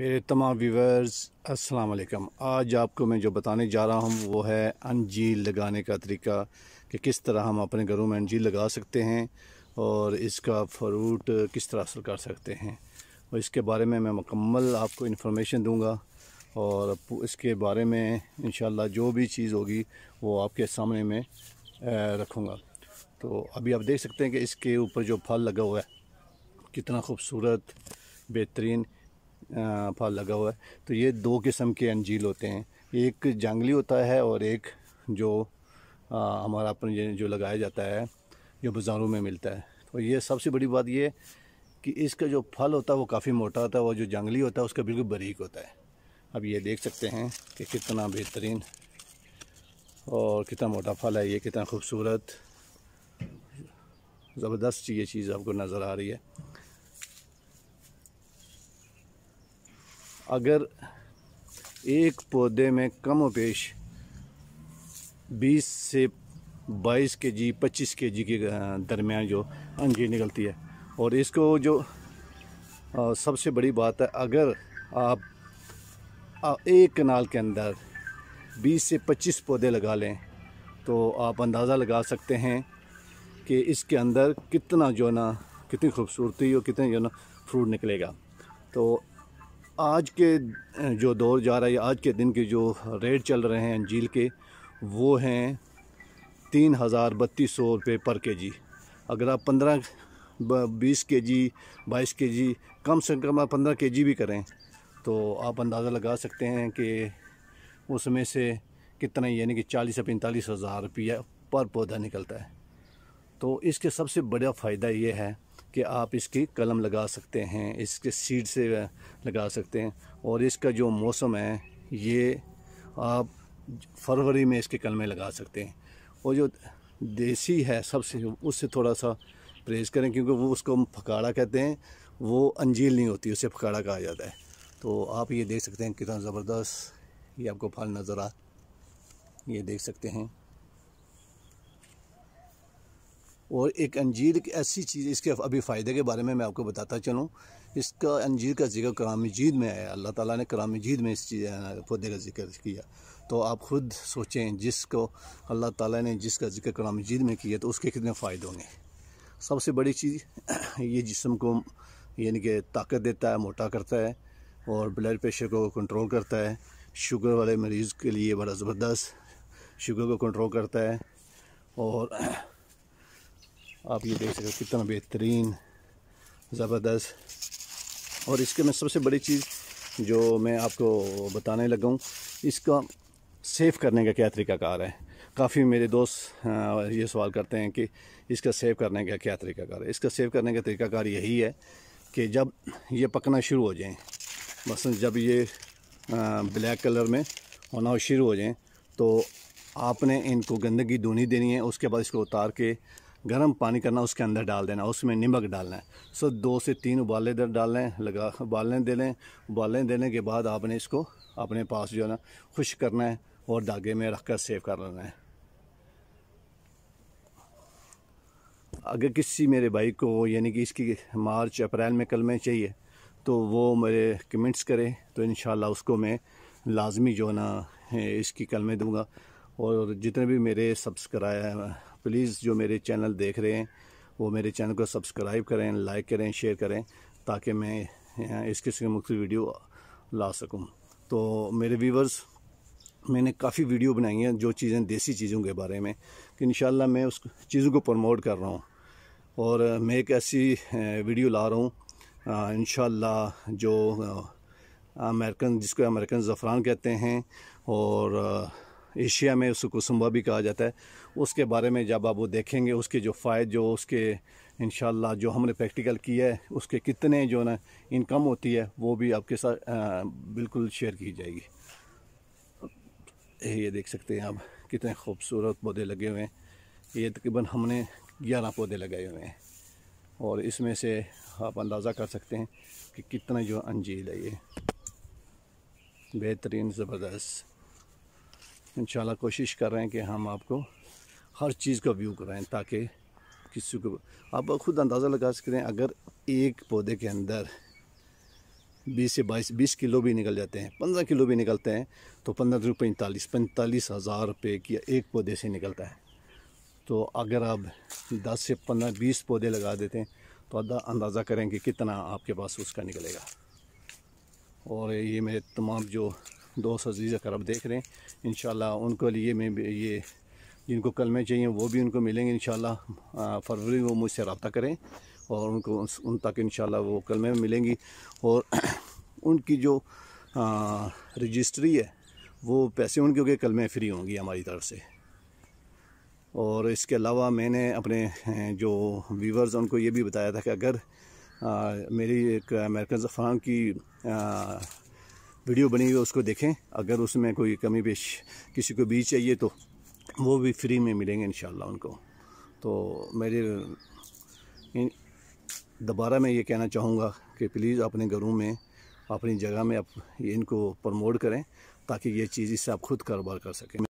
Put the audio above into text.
मेरे तमाम व्यूवर्स अस्सलाम वालेकुम आज आपको मैं जो बताने जा रहा हूँ वो है अंजीर लगाने का तरीका कि किस तरह हम अपने घरों में अंजीर लगा सकते हैं और इसका फ्रूट किस तरह असर कर सकते हैं और इसके बारे में मैं मुकम्मल आपको इन्फॉर्मेशन दूँगा और इसके बारे में इन जो भी चीज़ होगी वो आपके सामने में रखूँगा तो अभी आप देख सकते हैं कि इसके ऊपर जो फल लगा हुआ है कितना खूबसूरत बेहतरीन फल लगा हुआ है तो ये दो किस्म के अंजील होते हैं एक जंगली होता है और एक जो आ, हमारा अपन जो लगाया जाता है जो बाज़ारों में मिलता है तो ये सबसे बड़ी बात ये कि इसका जो फल होता है वो काफ़ी मोटा होता है और जो जंगली होता है उसका बिल्कुल बारीक होता है अब ये देख सकते हैं कि कितना बेहतरीन और कितना मोटा फल है ये कितना खूबसूरत ज़बरदस्त ये चीज़ आपको नज़र आ रही है अगर एक पौधे में कम पेश बीस से बाईस के जी पच्चीस के जी के दरमियान जो अंजीर निकलती है और इसको जो सबसे बड़ी बात है अगर आप एक कनाल के अंदर 20 से 25 पौधे लगा लें तो आप अंदाज़ा लगा सकते हैं कि इसके अंदर कितना जो ना कितनी खूबसूरती और कितने जो ना फ्रूट निकलेगा तो आज के जो दौर जा रहा है आज के दिन के जो रेट चल रहे हैं अंजील के वो हैं तीन हज़ार बत्तीस सौ रुपये पर के जी अगर आप पंद्रह बीस के जी बाईस के जी कम से कम आप पंद्रह के जी भी करें तो आप अंदाज़ा लगा सकते हैं कि उसमें से कितना यानी कि चालीस से पैंतालीस हज़ार रुपया पर पौधा निकलता है तो इसके सबसे बड़ा फ़ायदा ये है कि आप इसकी कलम लगा सकते हैं इसके सीड से लगा सकते हैं और इसका जो मौसम है ये आप फरवरी में इसके कलमें लगा सकते हैं और जो देसी है सबसे उससे थोड़ा सा परहेज़ करें क्योंकि वो उसको हम फकाड़ा कहते हैं वो अंजील नहीं होती उसे फकाड़ा कहा जाता है तो आप ये देख सकते हैं कितना ज़बरदस्त ये आपको फल नज़र आ ये देख सकते हैं और एक अंजीर की ऐसी चीज़ इसके अभी फ़ायदे के बारे में मैं आपको बताता चलूँ इसका अंजीर का जिक्र कराम जीद में आया अल्लाह ताला ने कराम जीद में इस चीज़ पौधे का जिक्र किया तो आप खुद सोचें जिसको अल्लाह ताला ने जिसका जिक्र कराम जीद में किया तो उसके कितने फ़ायदे होंगे सबसे बड़ी चीज़ ये जिसम को यानी कि ताकत देता है मोटा करता है और ब्लड प्रेशर को कंट्रोल करता है शुगर वाले मरीज़ के लिए बड़ा ज़बरदस्त शुगर को कंट्रोल करता है और आप ये देख सकते हो कितना बेहतरीन ज़बरदस्त और इसके में सबसे बड़ी चीज़ जो मैं आपको बताने लगा हूँ इसका सेव करने का क्या तरीकाकार है काफ़ी मेरे दोस्त ये सवाल करते हैं कि इसका सेव करने का क्या तरीकाकार है इसका सेव करने का तरीकाकार यही है कि जब ये पकना शुरू हो जाएँ बस जब ये ब्लैक कलर में होना शुरू हो जाएँ तो आपने इनको गंदगी धोनी देनी है उसके बाद इसको उतार के गर्म पानी करना उसके अंदर डाल देना उसमें नमक डालना है सो दो से तीन उबाले इधर डाल लें लगा उबालने दे लें उबालने देने के बाद आपने इसको अपने पास जो है ना खुश करना है और धागे में रख कर सेव कर लेना है अगर किसी मेरे भाई को यानी कि इसकी मार्च अप्रैल में कल में चाहिए तो वो मेरे कमेंट्स करें तो इन उसको मैं लाजमी जो ना इसकी कल में दूँगा और जितने भी मेरे सब्सक्राइब प्लीज़ जो मेरे चैनल देख रहे हैं वो मेरे चैनल को सब्सक्राइब करें लाइक करें शेयर करें ताकि मैं इस किस्म की मुख्त वीडियो ला सकूं तो मेरे व्यूवर्स मैंने काफ़ी वीडियो बनाई हैं जो चीज़ें देसी चीज़ों के बारे में कि इन मैं उस चीज़ों को प्रमोट कर रहा हूँ और मैं एक ऐसी वीडियो ला रहा हूँ इन जो अमेरिकन जिसको अमेरिकन ज़फ़रान कहते हैं और एशिया में उसको कुसुम्बा भी कहा जाता है उसके बारे में जब आप वो देखेंगे उसके जो फ़ायद जो उसके इन जो हमने प्रैक्टिकल किया है उसके कितने जो ना इनकम होती है वो भी आपके साथ बिल्कुल शेयर की जाएगी ये देख सकते हैं आप कितने खूबसूरत पौधे लगे हुए हैं ये तकरीबन हमने ग्यारह पौधे लगाए हुए हैं और इसमें से आप अंदाज़ा कर सकते हैं कि कितना जो अंजील है ये बेहतरीन ज़बरदस्त इन कोशिश कर रहे हैं कि हम आपको हर चीज़ का व्यू कराएँ ताकि किसी को आप खुद अंदाज़ा लगा सकते हैं अगर एक पौधे के अंदर 20 से 22 20 किलो भी निकल जाते हैं 15 किलो भी निकलते हैं तो पंद्रह रुपये पैंतालीस पैंतालीस हज़ार रुपये की एक पौधे से निकलता है तो अगर आप 10 से 15 20 पौधे लगा देते हैं तो अंदाज़ा करें कि कितना आपके पास उसका निकलेगा और ये मेरे तमाम जो दोस्त अजीज़ अगर आप देख रहे हैं इन उनको लिए मैं ये जिनको में चाहिए वो भी उनको मिलेंगे इन फरवरी वो मुझसे रबता करें और उनको उन तक इन वो कलमे मिलेंगी और उनकी जो रजिस्ट्री है वो पैसे उनके कल में फ्री होंगी हमारी तरफ से और इसके अलावा मैंने अपने जो व्यूवर्स उनको ये भी बताया था कि अगर आ, मेरी एक अमेरिकन ज़फ़ान की आ, वीडियो बनी हुई है उसको देखें अगर उसमें कोई कमी पेश किसी को बीज चाहिए तो वो भी फ्री में मिलेंगे इन उनको तो मेरे दोबारा मैं ये कहना चाहूँगा कि प्लीज़ अपने घरों में अपनी जगह में आप इनको प्रमोट करें ताकि ये चीज़ इससे आप खुद कारोबार कर सकें